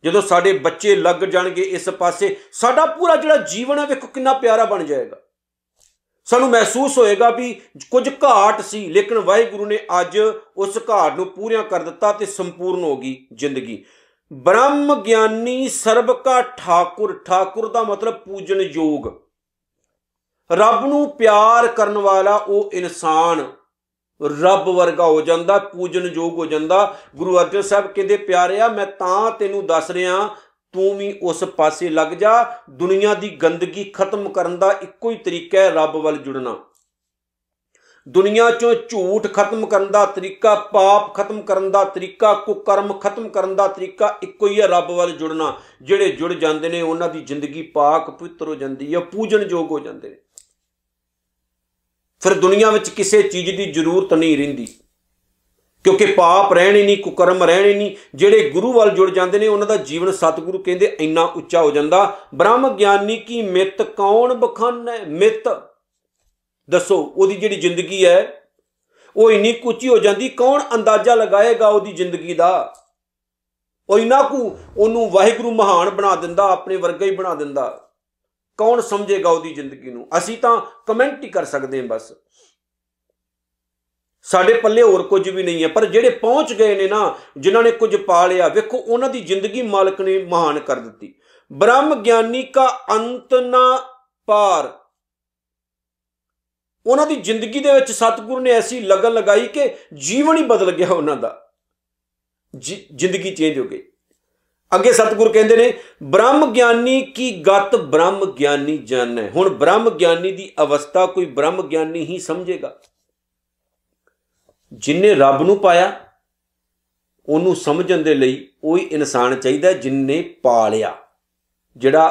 Speaker 1: ਜਦੋਂ ਸਾਡੇ ਬੱਚੇ ਲੱਗ ਜਾਣਗੇ ਇਸ ਪਾਸੇ ਸਾਡਾ ਪੂਰਾ ਜਿਹੜਾ ਜੀਵਨ ਹੈ ਵੇਖੋ ਕਿੰਨਾ ਪਿਆਰਾ ਬਣ ਜਾਏਗਾ ਸਾਨੂੰ ਮਹਿਸੂਸ ਹੋਏਗਾ ਵੀ ਕੁਝ ਘਾਟ ਸੀ ਲੇਕਿਨ ਵਾਹਿਗੁਰੂ ਨੇ ਅੱਜ ਉਸ ਘਾਟ ਨੂੰ ਪੂਰਿਆਂ ਕਰ ਦਿੱਤਾ ਤੇ ਸੰਪੂਰਨ ਹੋ ਗਈ ਜ਼ਿੰਦਗੀ ਬ੍ਰਹਮ ਗਿਆਨੀ ਸਰਬ ਕਾ ਠਾਕੁਰ ਠਾਕੁਰ ਦਾ ਮਤਲਬ ਪੂਜਨ ਯੋਗ ਰੱਬ ਨੂੰ ਪਿਆਰ ਕਰਨ ਵਾਲਾ ਉਹ ਇਨਸਾਨ ਰੱਬ ਵਰਗਾ ਹੋ ਜਾਂਦਾ ਪੂਜਨ ਯੋਗ ਹੋ ਜਾਂਦਾ ਗੁਰੂ ਅਰਜਨ ਸਾਹਿਬ ਕਹਿੰਦੇ ਪਿਆਰਿਆ ਮੈਂ ਤਾਂ ਤੈਨੂੰ ਦੱਸ ਰਿਹਾ ਤੂੰ ਵੀ ਉਸ ਪਾਸੇ ਲੱਗ ਜਾ ਦੁਨੀਆ ਦੀ ਗੰਦਗੀ ਖਤਮ ਕਰਨ ਦਾ ਇੱਕੋ ਹੀ ਤਰੀਕਾ ਹੈ ਰੱਬ ਵੱਲ ਜੁੜਨਾ ਦੁਨੀਆ 'ਚੋਂ ਝੂਠ ਖਤਮ ਕਰਨ ਦਾ ਤਰੀਕਾ ਪਾਪ ਖਤਮ ਕਰਨ ਦਾ ਤਰੀਕਾ ਕੁਕਰਮ ਖਤਮ ਕਰਨ ਦਾ ਤਰੀਕਾ ਇੱਕੋ ਹੀ ਹੈ ਰੱਬ ਵੱਲ ਜੁੜਨਾ ਜਿਹੜੇ ਜੁੜ ਜਾਂਦੇ ਨੇ ਉਹਨਾਂ ਦੀ ਜ਼ਿੰਦਗੀ ਪਾਕ ਪਵਿੱਤਰ ਹੋ ਜਾਂਦੀ ਹੈ ਪੂਜਨ ਯੋਗ ਹੋ ਜਾਂਦੇ ਨੇ ਫਿਰ ਦੁਨੀਆ ਵਿੱਚ ਕਿਸੇ ਚੀਜ਼ ਦੀ ਜ਼ਰੂਰਤ ਨਹੀਂ ਰਹਿੰਦੀ ਕਿਉਂਕਿ ਪਾਪ ਰਹਿਣੇ ਨਹੀਂ ਕੁਕਰਮ ਰਹਿਣੇ ਨਹੀਂ ਜਿਹੜੇ ਗੁਰੂ ਵੱਲ ਜੁੜ ਜਾਂਦੇ ਨੇ ਉਹਨਾਂ ਦਾ ਜੀਵਨ ਸਤਿਗੁਰੂ ਕਹਿੰਦੇ ਇੰਨਾ ਉੱਚਾ ਹੋ ਜਾਂਦਾ ਬ੍ਰਹਮ ਗਿਆਨੀ ਕੀ ਮਿੱਤ ਕੌਣ ਬਖਾਨੈ ਮਿੱਤ ਦੱਸੋ ਉਹਦੀ ਜਿਹੜੀ ਜ਼ਿੰਦਗੀ ਹੈ ਉਹ ਇੰਨੀ ਕੁਚੀ ਹੋ ਜਾਂਦੀ ਕੌਣ ਅੰਦਾਜ਼ਾ ਲਗਾਏਗਾ ਉਹਦੀ ਜ਼ਿੰਦਗੀ ਦਾ ਉਹ ਇਨਾ ਕੋ ਉਹਨੂੰ ਵਾਹਿਗੁਰੂ ਮਹਾਨ ਬਣਾ ਦਿੰਦਾ ਆਪਣੇ ਵਰਗਾ ਹੀ ਬਣਾ ਦਿੰਦਾ ਕੌਣ ਸਮਝੇਗਾ ਉਹਦੀ ਜ਼ਿੰਦਗੀ ਨੂੰ ਅਸੀਂ ਤਾਂ ਕਮੈਂਟ ਹੀ ਕਰ ਸਕਦੇ ਹਾਂ ਬਸ ਸਾਡੇ ਪੱਲੇ ਹੋਰ ਕੁਝ ਵੀ ਨਹੀਂ ਹੈ ਪਰ ਜਿਹੜੇ ਪਹੁੰਚ ਗਏ ਨੇ ਨਾ ਜਿਨ੍ਹਾਂ ਨੇ ਕੁਝ ਪਾ ਲਿਆ ਵੇਖੋ ਉਹਨਾਂ ਦੀ ਜ਼ਿੰਦਗੀ ਮਾਲਕ ਨੇ ਮਹਾਨ ਕਰ ਦਿੱਤੀ ਬ੍ਰਹਮ ਗਿਆਨੀ ਕਾ ਅੰਤ ਨਾ ਪਾਰ ਉਹਨਾਂ ਦੀ ਜ਼ਿੰਦਗੀ ਦੇ ਵਿੱਚ ਸਤਿਗੁਰੂ ਨੇ ਐਸੀ ਲਗਨ ਲਗਾਈ ਕਿ ਜੀਵਨ ਹੀ ਬਦਲ ਗਿਆ ਉਹਨਾਂ ਦਾ ਜ਼ਿੰਦਗੀ ਚੇਂਜ ਹੋ ਗਈ ਅੱਗੇ ਸਤਿਗੁਰ ਕਹਿੰਦੇ ਨੇ ਬ੍ਰਹਮ ਗਿਆਨੀ ਕੀ ਗਤ ਬ੍ਰਹਮ ਗਿਆਨੀ ਜਾਣੈ ਹੁਣ ਬ੍ਰਹਮ ਗਿਆਨੀ ਦੀ ਅਵਸਥਾ ਕੋਈ ਬ੍ਰਹਮ ਗਿਆਨੀ ਹੀ ਸਮਝੇਗਾ ਜਿੰਨੇ ਰੱਬ ਨੂੰ ਪਾਇਆ ਉਹਨੂੰ ਸਮਝਣ ਦੇ ਲਈ ਉਹੀ ਇਨਸਾਨ ਚਾਹੀਦਾ ਜਿਨਨੇ ਪਾਲਿਆ ਜਿਹੜਾ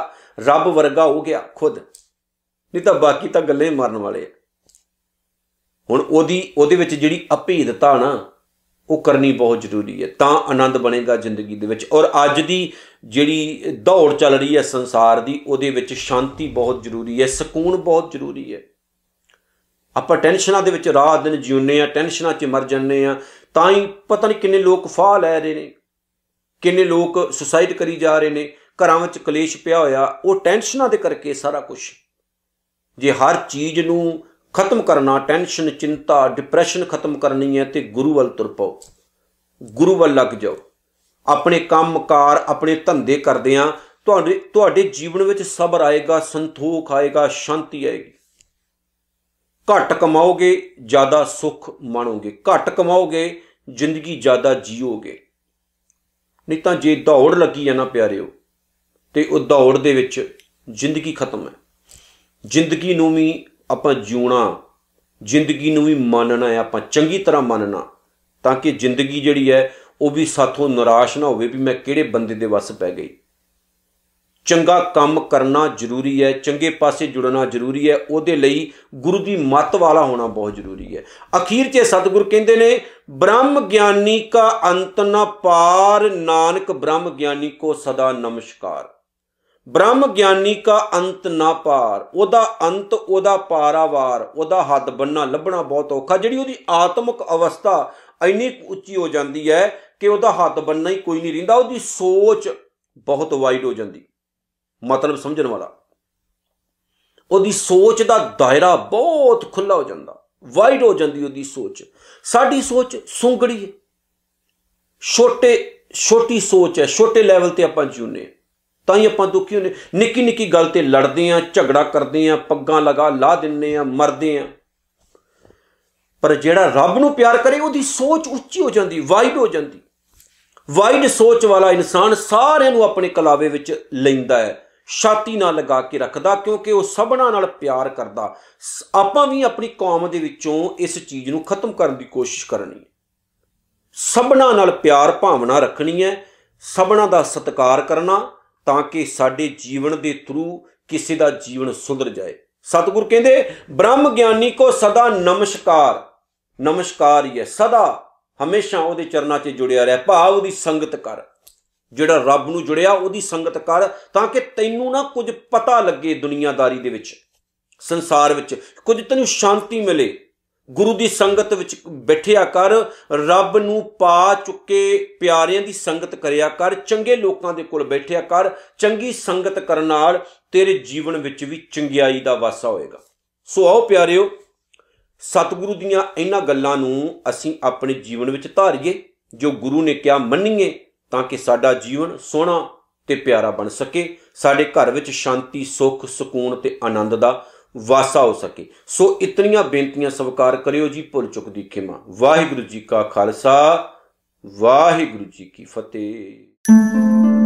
Speaker 1: ਰੱਬ ਵਰਗਾ ਹੋ ਗਿਆ ਖੁਦ ਨਹੀਂ ਤਾਂ ਬਾਕੀ ਤਾਂ ਗੱਲੇ ਮਰਨ ਵਾਲੇ ਹੁਣ ਉਹਦੀ ਉਹਦੇ ਵਿੱਚ ਜਿਹੜੀ ਅਪੀਧਤਾ ਨਾ ਉਹ ਕਰਨੀ ਬਹੁਤ ਜ਼ਰੂਰੀ ਹੈ ਤਾਂ ਆਨੰਦ ਬਣੇਗਾ ਜ਼ਿੰਦਗੀ ਦੇ ਵਿੱਚ ਔਰ ਅੱਜ ਦੀ ਜਿਹੜੀ ਦੌੜ ਚੱਲ ਰਹੀ ਹੈ ਸੰਸਾਰ ਦੀ ਉਹਦੇ ਵਿੱਚ ਸ਼ਾਂਤੀ ਬਹੁਤ ਜ਼ਰੂਰੀ ਹੈ ਸਕੂਨ ਬਹੁਤ ਜ਼ਰੂਰੀ ਹੈ ਆਪਾਂ ਟੈਨਸ਼ਨਾਂ ਦੇ ਵਿੱਚ ਰਾਤ ਦਿਨ ਜਿਉਂਨੇ ਆ ਟੈਨਸ਼ਨਾਂ 'ਚ ਮਰ ਜੰਨੇ ਆ ਤਾਂ ਹੀ ਪਤਾ ਨਹੀਂ ਕਿੰਨੇ ਲੋਕ ਫਾਹ ਲੈ ਰਹੇ ਨੇ ਕਿੰਨੇ ਲੋਕ ਸੁਸਾਇਡ ਕਰੀ ਜਾ ਰਹੇ ਨੇ ਘਰਾਂ ਵਿੱਚ ਕਲੇਸ਼ ਪਿਆ ਹੋਇਆ ਉਹ ਟੈਨਸ਼ਨਾਂ ਦੇ ਕਰਕੇ ਸਾਰਾ ਕੁਝ ਜੇ ਹਰ ਚੀਜ਼ ਨੂੰ ਖਤਮ ਕਰਨਾ ਟੈਨਸ਼ਨ ਚਿੰਤਾ ਡਿਪਰੈਸ਼ਨ ਖਤਮ ਕਰਨੀ ਹੈ ਤੇ ਗੁਰੂ ਵੱਲ ਤੁਰ ਪਾਓ ਗੁਰੂ ਵੱਲ ਲੱਗ ਜਾਓ ਆਪਣੇ ਕੰਮਕਾਰ ਆਪਣੇ ਧੰਦੇ ਕਰਦੇ ਆ ਤੁਹਾਡੇ ਤੁਹਾਡੇ ਜੀਵਨ ਵਿੱਚ ਸਬਰ ਆਏਗਾ ਸੰਤੋਖ ਆਏਗਾ ਸ਼ਾਂਤੀ ਆਏਗੀ ਘੱਟ ਕਮਾਓਗੇ ਜ਼ਿਆਦਾ ਸੁੱਖ ਮਾਣੋਗੇ ਘੱਟ ਕਮਾਓਗੇ ਜ਼ਿੰਦਗੀ ਜ਼ਿਆਦਾ ਜੀਓਗੇ ਨਹੀਂ ਤਾਂ ਜੇ ਦੌੜ ਲੱਗੀ ਆ ਨਾ ਪਿਆਰਿਓ ਤੇ ਉਹ ਦੌੜ ਦੇ ਵਿੱਚ ਜ਼ਿੰਦਗੀ ਖਤਮ ਹੈ ਜ਼ਿੰਦਗੀ ਨੂੰ ਵੀ ਆਪਾਂ ਜਿਉਣਾ ਜ਼ਿੰਦਗੀ ਨੂੰ ਵੀ ਮੰਨਣਾ ਹੈ ਆਪਾਂ ਚੰਗੀ ਤਰ੍ਹਾਂ ਮੰਨਣਾ ਤਾਂ ਕਿ ਜ਼ਿੰਦਗੀ ਜਿਹੜੀ ਹੈ ਉਹ ਵੀ ਸਾਥੋਂ ਨਿਰਾਸ਼ ਨਾ ਹੋਵੇ ਵੀ ਮੈਂ ਕਿਹੜੇ ਬੰਦੇ ਦੇ ਵੱਸ ਪੈ ਗਈ ਚੰਗਾ ਕੰਮ ਕਰਨਾ ਜ਼ਰੂਰੀ ਹੈ ਚੰਗੇ ਪਾਸੇ ਜੁੜਨਾ ਜ਼ਰੂਰੀ ਹੈ ਉਹਦੇ ਲਈ ਗੁਰੂ ਦੀ ਮੱਤ ਵਾਲਾ ਹੋਣਾ ਬਹੁਤ ਜ਼ਰੂਰੀ ਹੈ ਅਖੀਰ 'ਚ ਸਤਿਗੁਰ ਕਹਿੰਦੇ ਨੇ ਬ੍ਰਹਮ ਗਿਆਨੀ ਕਾ ਅੰਤ ਨਾ ਪਾਰ ਨਾਨਕ ਬ੍ਰਹਮ ਗਿਆਨੀ ਕੋ ਸਦਾ ਨਮਸਕਾਰ ਬ੍ਰਹਮ ਗਿਆਨੀ ਕਾ ਅੰਤ ਨਾ ਪਾਰ ਉਹਦਾ ਅੰਤ ਉਹਦਾ ਪਾਰਾਵਾਰ ਉਹਦਾ ਹੱਦ ਬੰਨਾ ਲੱਭਣਾ ਬਹੁਤ ਔਖਾ ਜਿਹੜੀ ਉਹਦੀ ਆਤਮਿਕ ਅਵਸਥਾ ਇੰਨੀ ਉੱਚੀ ਹੋ ਜਾਂਦੀ ਹੈ ਕਿ ਉਹਦਾ ਹੱਦ ਬੰਨਾ ਹੀ ਕੋਈ ਨਹੀਂ ਰਹਿੰਦਾ ਉਹਦੀ ਸੋਚ ਬਹੁਤ ਵਾਈਡ ਹੋ ਜਾਂਦੀ ਮਤਲਬ ਸਮਝਣ ਵਾਲਾ ਉਹਦੀ ਸੋਚ ਦਾ ਦਾਇਰਾ ਬਹੁਤ ਖੁੱਲਾ ਹੋ ਜਾਂਦਾ ਵਾਈਡ ਹੋ ਜਾਂਦੀ ਉਹਦੀ ਸੋਚ ਸਾਡੀ ਸੋਚ ਸੁੰਗੜੀ ਛੋਟੇ ਛੋਟੀ ਸੋਚ ਹੈ ਛੋਟੇ ਲੈਵਲ ਤੇ ਆਪਾਂ ਜੁਨੇ ਤਾਂ ਹੀ ਆਪਾਂ ਦੁਖੀ ਹੁੰਦੇ ਨਿੱਕੀ ਨਿੱਕੀ ਗੱਲ ਤੇ ਲੜਦੇ ਆਂ ਝਗੜਾ ਕਰਦੇ ਆਂ ਪੱਗਾਂ ਲਗਾ ਲਾ ਦਿੰਨੇ ਆਂ ਮਰਦੇ ਆਂ ਪਰ ਜਿਹੜਾ ਰੱਬ ਨੂੰ ਪਿਆਰ ਕਰੇ ਉਹਦੀ ਸੋਚ ਉੱਚੀ ਹੋ ਜਾਂਦੀ ਵਾਈਡ ਹੋ ਜਾਂਦੀ ਵਾਈਡ ਸੋਚ ਵਾਲਾ ਇਨਸਾਨ ਸਾਰਿਆਂ ਨੂੰ ਆਪਣੇ ਕਲਾਵੇ ਵਿੱਚ ਲੈਂਦਾ ਹੈ ਛਾਤੀ ਨਾਲ ਲਗਾ ਕੇ ਰੱਖਦਾ ਕਿਉਂਕਿ ਉਹ ਸਭਨਾ ਨਾਲ ਪਿਆਰ ਕਰਦਾ ਆਪਾਂ ਵੀ ਆਪਣੀ ਕੌਮ ਦੇ ਵਿੱਚੋਂ ਇਸ ਚੀਜ਼ ਨੂੰ ਖਤਮ ਕਰਨ ਦੀ ਕੋਸ਼ਿਸ਼ ਕਰਨੀ ਹੈ ਸਭਨਾ ਨਾਲ ਪਿਆਰ ਭਾਵਨਾ ਰੱਖਣੀ ਹੈ ਸਭਨਾ ਦਾ ਸਤਿਕਾਰ ਕਰਨਾ ਤਾਂ ਕਿ ਸਾਡੇ ਜੀਵਨ ਦੇ ਥਰੂ ਕਿਸੇ ਦਾ ਜੀਵਨ ਸੁਧਰ ਜਾਏ ਸਤਿਗੁਰ ਕਹਿੰਦੇ ਬ੍ਰਹਮ ਗਿਆਨੀ ਕੋ ਸਦਾ ਨਮਸਕਾਰ ਨਮਸਕਾਰ ਹੀ ਹੈ ਸਦਾ ਹਮੇਸ਼ਾ ਉਹਦੇ ਚਰਨਾਂ 'ਚ ਜੁੜਿਆ ਰਹਿ ਭਾਵ ਉਹਦੀ ਸੰਗਤ ਕਰ ਜਿਹੜਾ ਰੱਬ ਨੂੰ ਜੁੜਿਆ ਉਹਦੀ ਸੰਗਤ ਕਰ ਤਾਂ ਕਿ ਤੈਨੂੰ ਨਾ ਕੁਝ ਪਤਾ ਲੱਗੇ ਦੁਨੀਆਦਾਰੀ ਦੇ ਵਿੱਚ ਸੰਸਾਰ ਵਿੱਚ ਕੁਝ ਤੈਨੂੰ ਸ਼ਾਂਤੀ ਮਿਲੇ ਗੁਰੂ ਦੀ ਸੰਗਤ ਵਿੱਚ ਬੈਠਿਆ ਕਰ ਰੱਬ ਨੂੰ ਪਾ ਚੁੱਕੇ ਪਿਆਰਿਆਂ ਦੀ ਸੰਗਤ ਕਰਿਆ ਕਰ ਚੰਗੇ ਲੋਕਾਂ ਦੇ ਕੋਲ ਬੈਠਿਆ ਕਰ ਚੰਗੀ ਸੰਗਤ ਕਰਨ ਨਾਲ ਤੇਰੇ ਜੀਵਨ ਵਿੱਚ ਵੀ ਚੰਗਿਆਈ ਦਾ ਵਾਸਾ ਹੋਏਗਾ ਸੋ ਆਓ ਪਿਆਰਿਓ ਸਤਿਗੁਰੂ ਦੀਆਂ ਇਹਨਾਂ ਗੱਲਾਂ ਨੂੰ ਅਸੀਂ ਆਪਣੇ ਜੀਵਨ ਵਿੱਚ ਧਾਰੀਏ ਜੋ ਗੁਰੂ ਨੇ ਕਿਹਾ ਮੰਨੀਏ ਤਾਂ ਕਿ ਸਾਡਾ ਜੀਵਨ ਸੋਹਣਾ ਤੇ ਪਿਆਰਾ ਬਣ ਸਕੇ ਸਾਡੇ ਘਰ ਵਿੱਚ ਸ਼ਾਂਤੀ ਸੁੱਖ ਸਕੂਨ ਤੇ ਆਨੰਦ ਦਾ ਵਾਸਾ ਹੋ ਸਕੇ ਸੋ ਇਤਨੀਆਂ ਬੇਨਤੀਆਂ ਸਵਾਰ ਕਰਿਓ ਜੀ ਭੁੱਲ ਚੁੱਕ ਦੀ ਖਿਮਾ ਵਾਹਿਗੁਰੂ ਜੀ ਕਾ ਖਾਲਸਾ ਵਾਹਿਗੁਰੂ ਜੀ ਕੀ ਫਤਿਹ